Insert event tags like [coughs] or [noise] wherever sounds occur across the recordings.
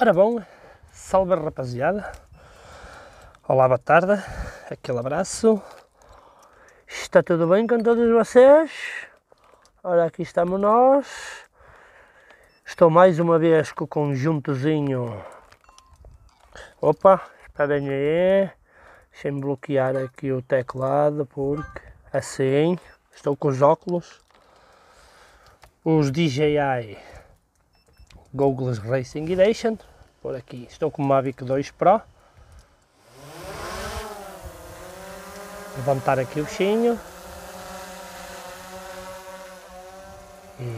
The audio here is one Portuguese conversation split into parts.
Ora bom, salve rapaziada. Olá, boa tarde. Aquele abraço. Está tudo bem com todos vocês? Ora, aqui estamos nós. Estou mais uma vez com o conjuntozinho. Opa, esperem aí. Deixem-me bloquear aqui o teclado, porque assim, estou com os óculos. Os DJI Google's Racing Edition, por aqui, estou com o Mavic 2 Pro, levantar aqui o bichinho,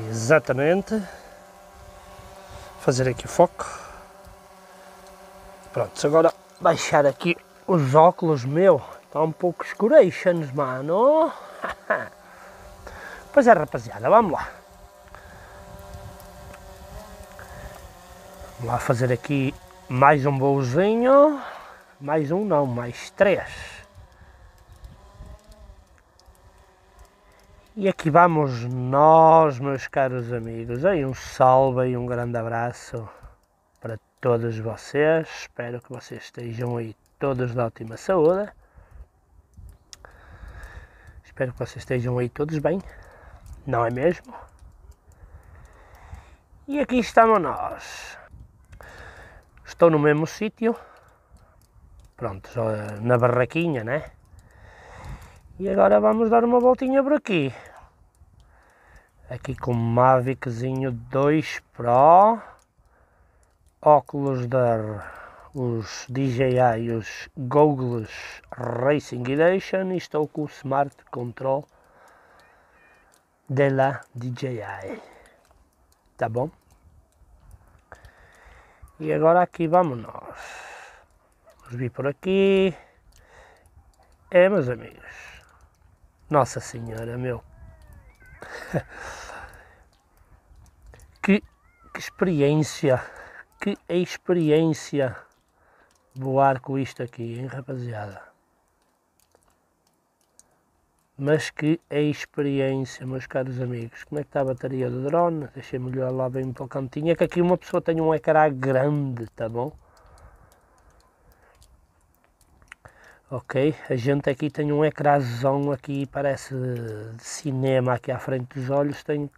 exatamente, fazer aqui o foco, pronto, agora baixar aqui os óculos meu, está um pouco escurations, mano, [laughs] pois é rapaziada, vamos lá. Vamos lá fazer aqui mais um bolzinho. Mais um não, mais três. E aqui vamos nós, meus caros amigos. Aí um salve e um grande abraço para todos vocês. Espero que vocês estejam aí todos de ótima saúde. Espero que vocês estejam aí todos bem. Não é mesmo? E aqui estamos nós. Estou no mesmo sítio, pronto, eh, na barraquinha, né? E agora vamos dar uma voltinha por aqui. Aqui com o Mavic 2 Pro, óculos da os DJI, os Googles Racing Edition e estou com o Smart Control da DJI. Tá bom? E agora aqui vamos nós. Vamos vir por aqui. É, meus amigos. Nossa Senhora, meu. [laughs] que, que experiência. Que experiência voar com isto aqui, hein, rapaziada. Mas que é experiência, meus caros amigos. Como é que está a bateria do drone? Deixei-me olhar lá bem para o cantinho. É que aqui uma pessoa tem um ecrã grande, tá bom? Ok, a gente aqui tem um ecrãzão aqui, parece de cinema aqui à frente dos olhos, tem,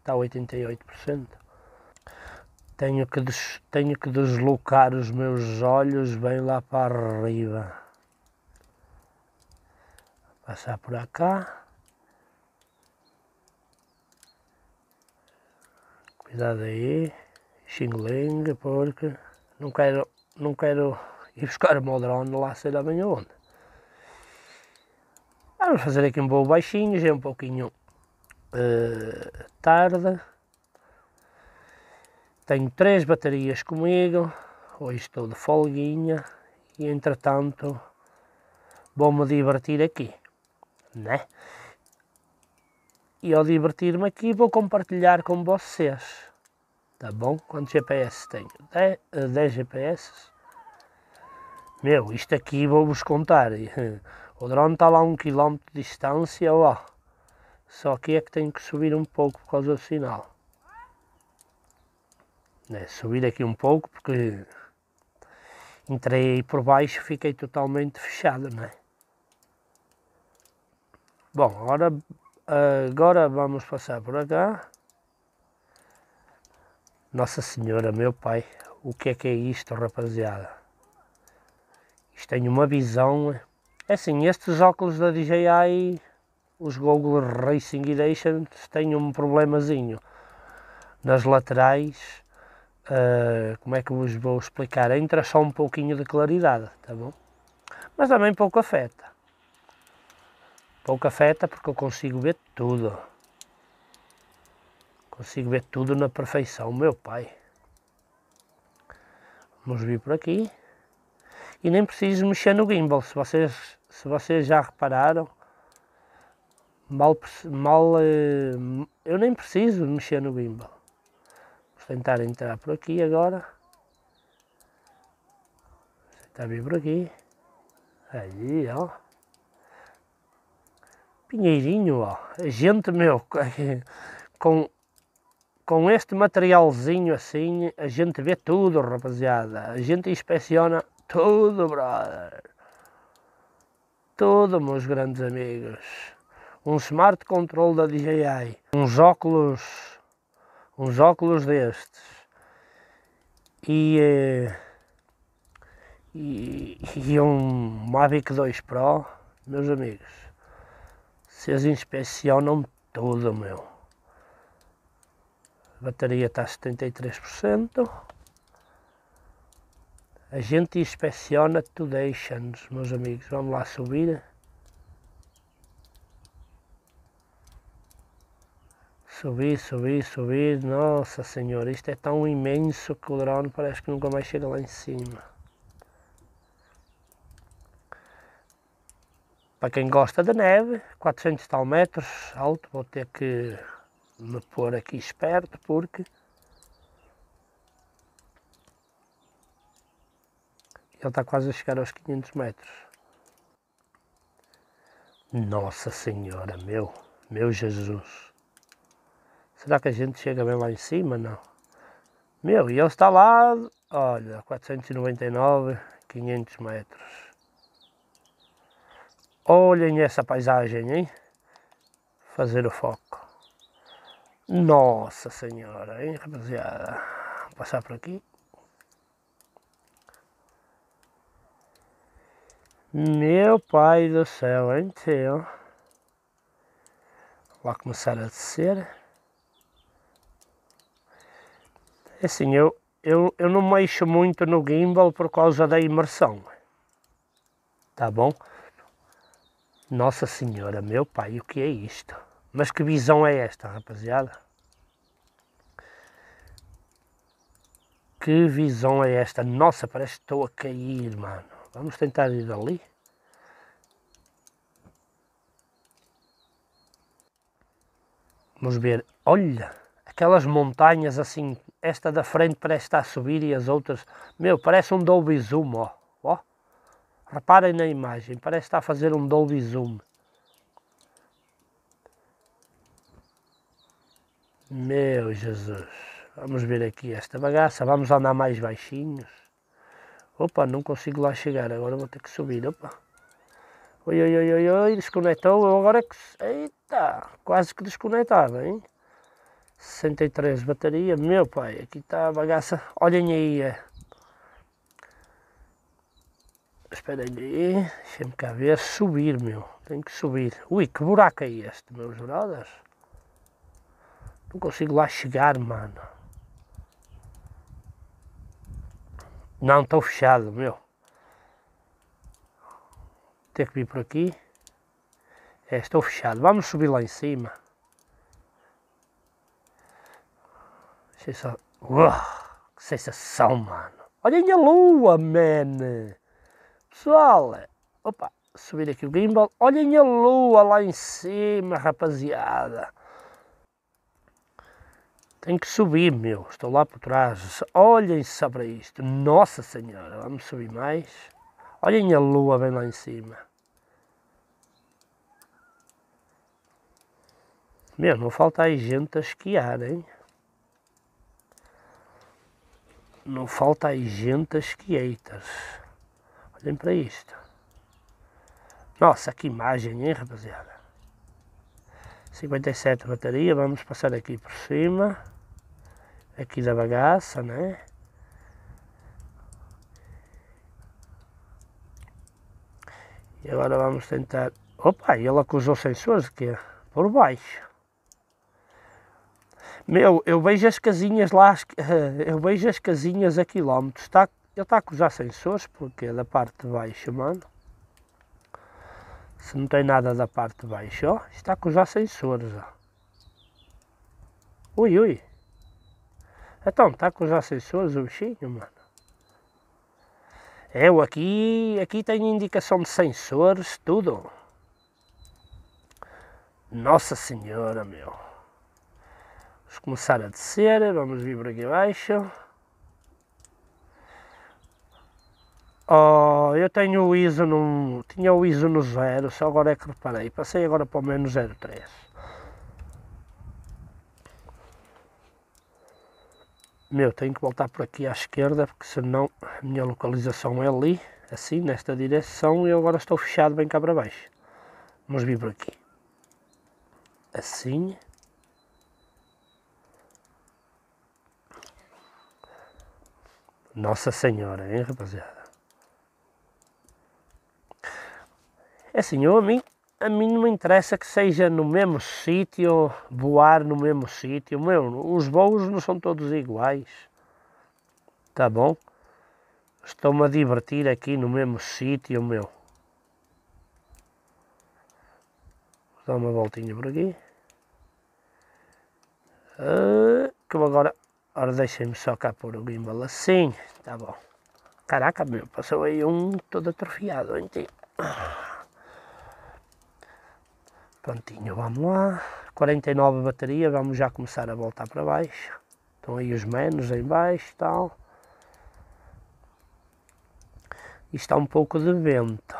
está 88%. Tenho que, des, tenho que deslocar os meus olhos bem lá para arriba. Passar por cá. Cuidado aí. Xingling, porque não quero, não quero ir buscar o meu drone lá sei lá bem onde. Vamos fazer aqui um voo baixinho, já é um pouquinho uh, tarde. Tenho três baterias comigo, hoje estou de folguinha e entretanto vou-me divertir aqui né? E ao divertir-me aqui, vou compartilhar com vocês. Tá bom? Quantos GPS tenho? 10, eh, GPS. Meu, isto aqui vou-vos contar. [laughs] O drone está lá a um quilómetro de distância, ó. Só que é que tenho que subir um pouco por causa do sinal. Né, subir aqui um pouco porque entrei por baixo fiquei totalmente fechado, né? Bom, agora, agora vamos passar por cá. Nossa Senhora, meu Pai, o que é que é isto, rapaziada? Isto tem uma visão. É, é assim, estes óculos da DJI, os Google Racing Edition, têm um problemazinho. Nas laterais, uh, como é que vos vou explicar? Entra só um pouquinho de claridade, tá bom? Mas também pouco afeta. Pouco afeta porque eu consigo ver tudo. Consigo ver tudo na perfeição, meu pai. Vamos vir por aqui. E nem preciso mexer no gimbal, se vocês, se vocês já repararam. Mal, mal, eh, eu nem preciso mexer no gimbal. Vou tentar entrar por aqui agora. Vou tentar vir por aqui. Aí, ó. Pinheirinho, ó. Gente, meu, [laughs] com, com este materialzinho assim, a gente vê tudo, rapaziada. A gente inspeciona tudo, brother. Tudo, meus grandes amigos. Um smart control da DJI. Uns óculos... Uns óculos destes. E... Eh, e, e um Mavic 2 Pro, meus amigos. Vocês em inspecionam tudo, meu. A bateria está a 73%. A gente inspeciona deixa nos meus amigos. Vamos lá subir. Subir, subir, subir. Nossa senhora, isto é tão imenso que o drone parece que nunca mais chega lá em cima. Para quem gosta da neve, 400 tal metros alto, vou ter que me pôr aqui esperto porque ele está quase a chegar aos 500 metros. Nossa Senhora, meu, meu Jesus. Será que a gente chega bem lá em cima? Não. Meu, e ele está lá, olha, 499, 500 metros. Olhem essa paisagem, hein? Fazer o foco. Nossa Senhora, hein, rapaziada? Vou passar por aqui. Meu pai do céu, hein, tio? Lá começar a descer. É assim, eu, eu, eu não mexo muito no gimbal por causa da imersão. Tá bom? Nossa Senhora, meu pai, o que é isto? Mas que visão é esta, rapaziada? Que visão é esta? Nossa, parece que estou a cair, mano. Vamos tentar ir ali. Vamos ver. Olha, aquelas montanhas assim. Esta da frente parece estar a subir e as outras. Meu, parece um Dolby Zoom, ó. Reparem na imagem, parece estar a fazer um Dolby Zoom. Meu Jesus. Vamos ver aqui esta bagaça. Vamos andar mais baixinhos. Opa, não consigo lá chegar. Agora vou ter que subir. Opa. Oi, oi, oi, oi, oi. Desconectou. Agora é que. Eita! Quase que desconectado, hein? 63 bateria. Meu pai, aqui está a bagaça. Olhem aí. É. Espera aí, deixa-me cá ver, subir, meu. Tenho que subir. Ui, que buraco é este, meus brothers? Não consigo lá chegar, mano. Não, estou fechado, meu. Ter que vir por aqui. É, estou fechado. Vamos subir lá em cima. Deixa só... Uau, que sensação, mano. olha a lua, man. Pessoal, opa, subir aqui o gimbal. Olhem a lua lá em cima, rapaziada. Tenho que subir, meu. Estou lá por trás. Olhem só para isto. Nossa Senhora, vamos subir mais. Olhem a lua bem lá em cima. Meu, não falta aí gente a esquiar, hein? Não falta aí gente a esquieitas ordem para isto. Nossa, que imagem, hein, rapaziada? 57 bateria, vamos passar aqui por cima. Aqui da bagaça, né? E agora vamos tentar... Opa, ele acusou sensores que Por baixo. Meu, eu vejo as casinhas lá, [laughs] eu vejo as casinhas a quilómetros, está ele está a os sensores, porque da parte de baixo, mano, se não tem nada da parte de baixo, ó, está a os sensores, ó. Ui, ui. Então, está a os sensores o bichinho, mano. Eu aqui, aqui tenho indicação de sensores, tudo. Nossa Senhora, meu. Vamos começar a descer, vamos vir por aqui abaixo. Oh, eu tenho o ISO no, tinha o ISO no zero, só agora é que reparei. Passei agora para o menos 03. Meu, tenho que voltar por aqui à esquerda, porque senão a minha localização é ali, assim, nesta direção, e eu agora estou fechado bem cá para baixo. Vamos vir por aqui. Assim. Nossa Senhora, hein, rapaziada? É assim, eu, a, mim, a mim não me interessa que seja no mesmo sítio, voar no mesmo sítio. Meu, os voos não são todos iguais. Tá bom? Estou-me a divertir aqui no mesmo sítio, meu. Vou dar uma voltinha por aqui. Uh, como agora... Ora, deixem-me só cá pôr o gimbal assim. Tá bom. Caraca, meu, passou aí um todo atrofiado em ti. Prontinho, vamos lá. 49 bateria, vamos já começar a voltar para baixo. Estão aí os menos em baixo tal. E está é um pouco de vento.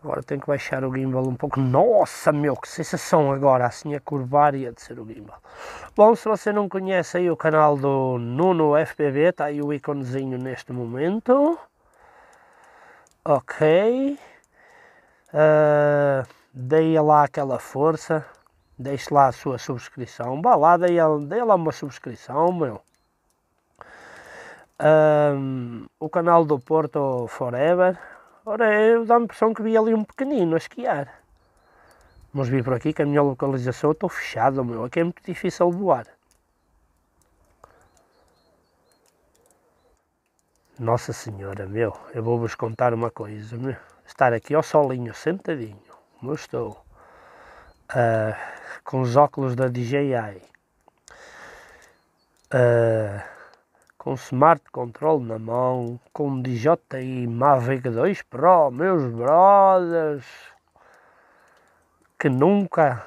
Agora tenho que baixar o gimbal um pouco. Nossa, meu, que sensação agora, assim a curvar e a descer o gimbal. Bom, se você não conhece aí o canal do Nuno FPV, está aí o íconezinho neste momento. Ok. Uh, deia lá aquela força, deixe lá a sua subscrição, vá lá, deem lá uma subscrição, meu. Um, o canal do Porto Forever. Ora, eu dá-me a impressão que vi ali um pequenino a esquiar. Mas vi por aqui que a minha localização estou fechada, meu. Aqui é muito difícil voar. Nossa Senhora, meu, eu vou-vos contar uma coisa, meu. Estar aqui ao solinho, sentadinho, como eu estou, uh, com os óculos da DJI, uh, ah, com smart control na mão, com um DJI Mavic 2 Pro, meus brothers, que nunca,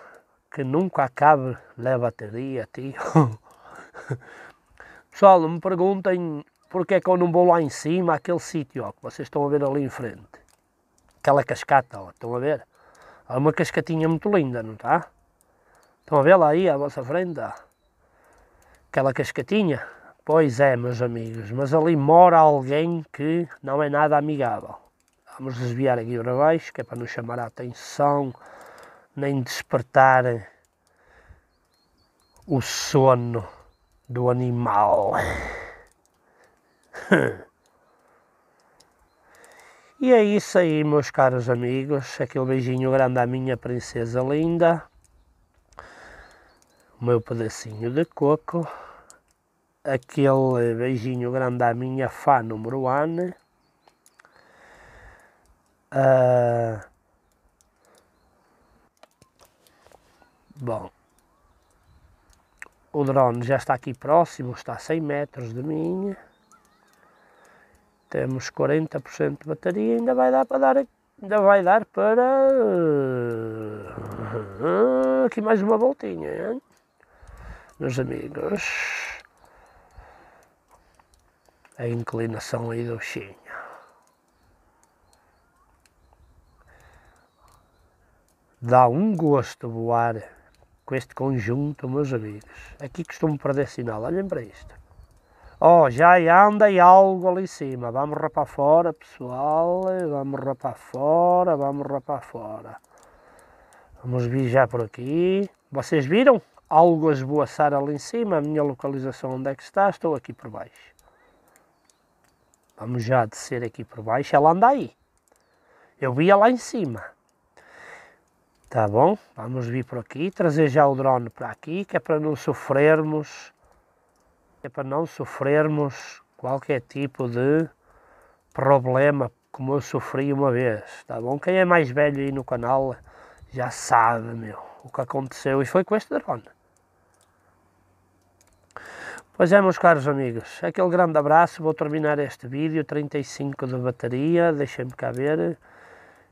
que nunca acabe na bateria, tio. [laughs] Pessoal, não me perguntem porque é que eu não vou lá em cima, aquele sítio ó, que vocês estão a ver ali em frente. Aquela cascata, ó, estão a ver? É uma cascatinha muito linda, não está? Estão a ver lá aí à vossa frente? Aquela cascatinha? Pois é, meus amigos, mas ali mora alguém que não é nada amigável. Vamos desviar aqui para baixo, que é para não chamar a atenção, nem despertar o sono do animal. [laughs] E é isso aí, meus caros amigos. Aquele beijinho grande à minha princesa linda. O meu pedacinho de coco. Aquele beijinho grande à minha fã número 1. Uh... Ah, bom, o drone já está aqui próximo, está a 100 metros de mim temos 40% de bateria, ainda vai dar para dar ainda vai dar para eh, aqui mais uma voltinha, hein? meus amigos. A inclinação aí do Xinha. Dá um gosto voar com este conjunto, meus amigos. Aqui costumo perder sinal, olhem para isto. Oh, já anda e algo ali em cima. Vamos rapar fora, pessoal. Vamos rapar fora, vamos rapar fora. Vamos vir já por aqui. Vocês viram? Algo a esboaçar ali em cima. A minha localização onde é que está? Estou aqui por baixo. Vamos já descer aqui por baixo. Ela anda aí. Eu via lá em cima. Tá bom? Vamos vir por aqui. Trazer já o drone para aqui, que é para não sofrermos é para não sofrermos qualquer tipo de problema como eu sofri uma vez, tá bom? Quem é mais velho aí no canal já sabe, meu, o que aconteceu e foi com este drone. Pois é, meus caros amigos, aquele grande abraço, vou terminar este vídeo, 35 de bateria, deixem-me cá ver,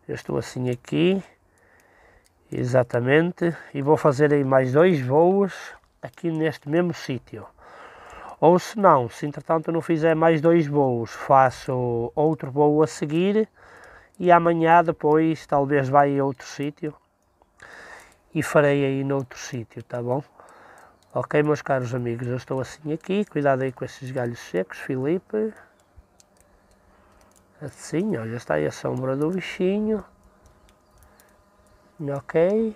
eu estou assim aqui, exatamente, e vou fazer aí mais dois voos aqui neste mesmo sítio. Ou se não, se entretanto não fizer mais dois voos, faço outro voo a seguir e amanhã depois talvez vá a outro sítio e farei aí noutro sítio, tá bom? Ok, meus caros amigos, eu estou assim aqui, cuidado aí com esses galhos secos, Filipe. Assim, olha, está aí a sombra do bichinho. Ok?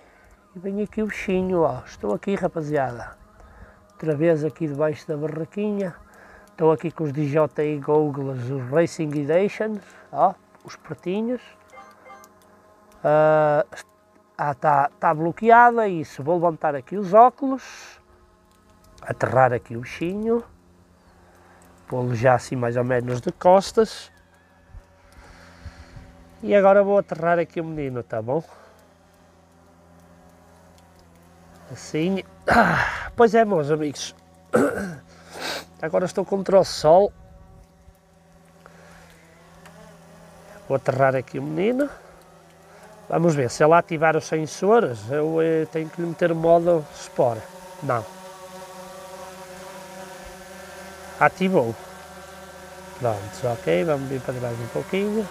E vem aqui o bichinho, ó. Estou aqui, rapaziada outra vez aqui debaixo da barraquinha. Estou aqui com os DJI Googles, os Racing Editions, ó, os pretinhos. Uh, ah, está ah, tá bloqueada, é isso. Vou levantar aqui os óculos, aterrar aqui o bichinho, pô-lo já assim mais ou menos de costas. E agora vou aterrar aqui o menino, tá bom? Assim. Ah, [coughs] pois é, meus amigos. [coughs] Agora estou contra o sol. Vou aterrar aqui o menino. Vamos ver, se ela ativar os sensores, eu eh, tenho que lhe meter o modo Spore. Não. Ativou. Pronto, ok, vamos vir para trás um pouquinho.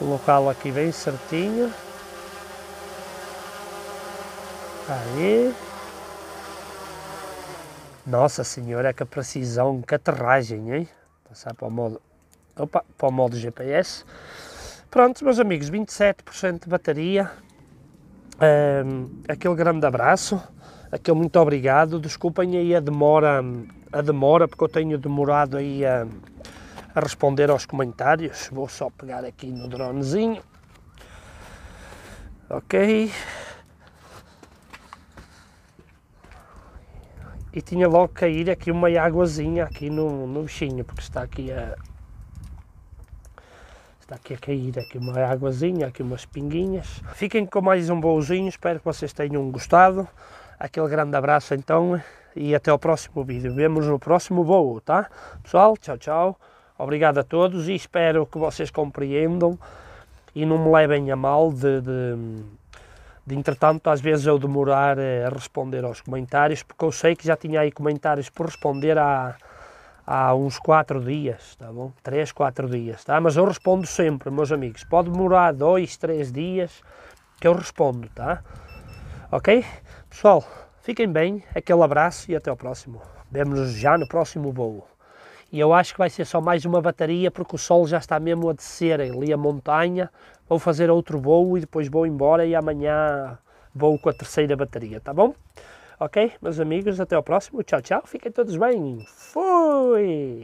Colocá-lo aqui bem certinho. Aí. Nossa senhora, que precisão, que aterragem, hein? Passar para o modo, opa, para o modo GPS. Pronto, meus amigos, 27% de bateria. Um, aquele grande abraço, aquele muito obrigado. Desculpem aí a demora, a demora, porque eu tenho demorado aí a, a responder aos comentários. Vou só pegar aqui no dronezinho. Ok. e tinha logo que cair aqui uma águazinha aqui no, no bichinho, porque está aqui a. Está aqui a cair aqui uma águazinha, aqui umas pinguinhas. Fiquem com mais um bolzinho, espero que vocês tenham gostado. Aquele grande abraço então e até o próximo vídeo. Vemos no próximo voo, tá? Pessoal, tchau, tchau. Obrigado a todos e espero que vocês compreendam e não me levem a mal de, de de entretanto, às vezes eu demorar eh, a responder aos comentários, porque eu sei que já tinha aí comentários por responder há, há uns 4 dias, tá bom? 3, 4 dias, tá? Mas eu respondo sempre, meus amigos. Pode demorar 2, 3 dias que eu respondo, tá? Ok? Pessoal, fiquem bem, aquele abraço e até ao próximo. Vemo-nos já no próximo voo. E eu acho que vai ser só mais uma bateria porque o sol já está mesmo a descer ali a montanha. Vou fazer outro voo e depois vou embora e amanhã vou com a terceira bateria, tá bom? Ok, meus amigos, até ao próximo. Tchau, tchau. Fiquem todos bem. Fui!